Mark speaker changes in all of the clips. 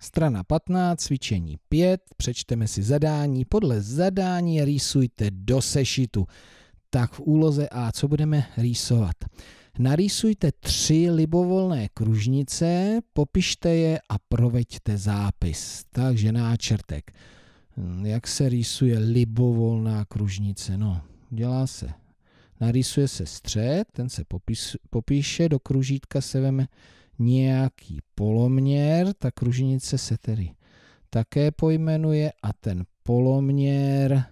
Speaker 1: Strana 15, cvičení 5, přečteme si zadání. Podle zadání rýsujte do sešitu. Tak v úloze A, co budeme rýsovat? Narýsujte tři libovolné kružnice, popište je a proveďte zápis. Takže náčrtek. Hm, jak se rýsuje libovolná kružnice? No, dělá se. Narýsuje se střed, ten se popíše, do kružítka se veme nějaký poloměr, ta kružnice se tedy také pojmenuje a ten poloměr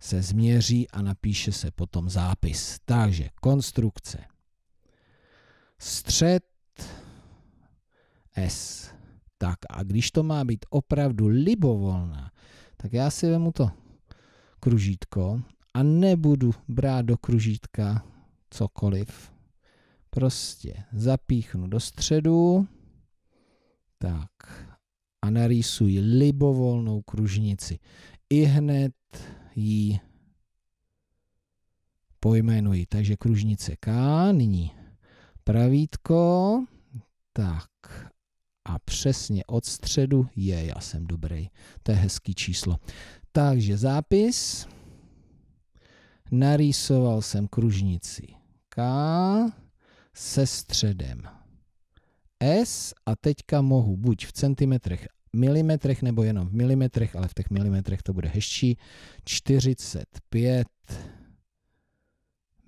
Speaker 1: se změří a napíše se potom zápis. Takže konstrukce. Střed S. Tak a když to má být opravdu libovolná, tak já si vemu to kružítko a nebudu brát do kružítka cokoliv, prostě zapíchnu do středu, tak a narýsuji libovolnou kružnici. I hned ji pojmenuji. Takže kružnice K, nyní pravítko, tak a přesně od středu je, já jsem dobrý, to je hezký číslo. Takže zápis, narýsoval jsem kružnici K, se středem. S a teďka mohu buď v centimetrech, milimetrech, nebo jenom v milimetrech, ale v těch milimetrech to bude hezčí, 45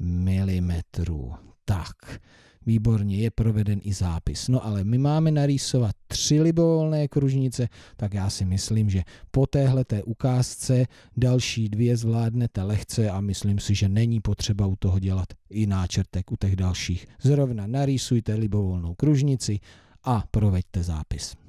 Speaker 1: milimetrů. Tak, Výborně, je proveden i zápis. No ale my máme narýsovat tři libovolné kružnice, tak já si myslím, že po téhle té ukázce další dvě zvládnete lehce a myslím si, že není potřeba u toho dělat i náčrtek u těch dalších. Zrovna narýsujte libovolnou kružnici a proveďte zápis.